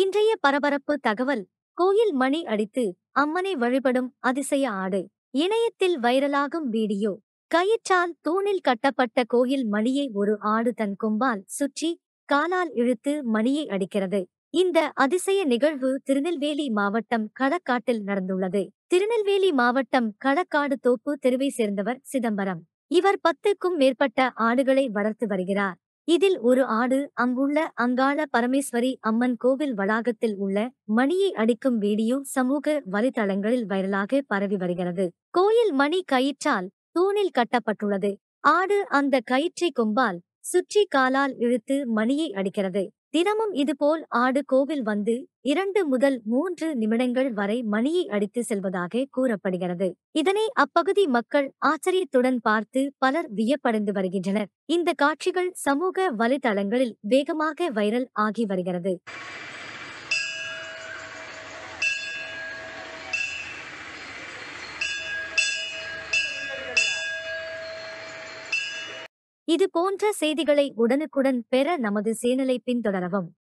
இன்றைய பரபரப்பு தகவல் கோயில் மணி அடித்து அம்மனை வழிபடும் அதிசய ஆடு இணையத்தில் வைரலாகும் வீடியோ கயிற்றால் தூணில் கட்டப்பட்ட கோயில் மணியை ஒரு ஆடு தன் கொம்பால் சுற்றி காலால் இழுத்து மணியை அடிக்கிறது இந்த அதிசய நிகழ்வு திருநெல்வேலி மாவட்டம் களக்காட்டில் நடந்துள்ளது திருநெல்வேலி மாவட்டம் களக்காடு தோப்பு தெருவை சேர்ந்தவர் சிதம்பரம் இவர் பத்துக்கும் மேற்பட்ட ஆடுகளை வளர்த்து வருகிறார் இதில் ஒரு ஆடு அங்குள்ள அங்காள பரமேஸ்வரி அம்மன் கோவில் வளாகத்தில் உள்ள மணியை அடிக்கும் வீடியோ சமூக வலைதளங்களில் வைரலாக பரவி வருகிறது கோயில் மணி கயிற்றால் தூணில் கட்டப்பட்டுள்ளது ஆடு அந்த கயிற்றை கொம்பால் சுற்றி காலால் இழுத்து மணியை அடிக்கிறது தினமும் இதுபோல் ஆடு கோவில் வந்து இரண்டு முதல் மூன்று நிமிடங்கள் வரை மணியை அடித்து செல்வதாக கூறப்படுகிறது இதனை அப்பகுதி மக்கள் ஆச்சரியத்துடன் பார்த்து பலர் வியப்படைந்து வருகின்றனர் இந்த காட்சிகள் சமூக வலைதளங்களில் வேகமாக வைரல் ஆகி வருகிறது இது போன்ற செய்திகளை உடனுக்குடன் பெற நமது சேனலை பின்தொடரவும்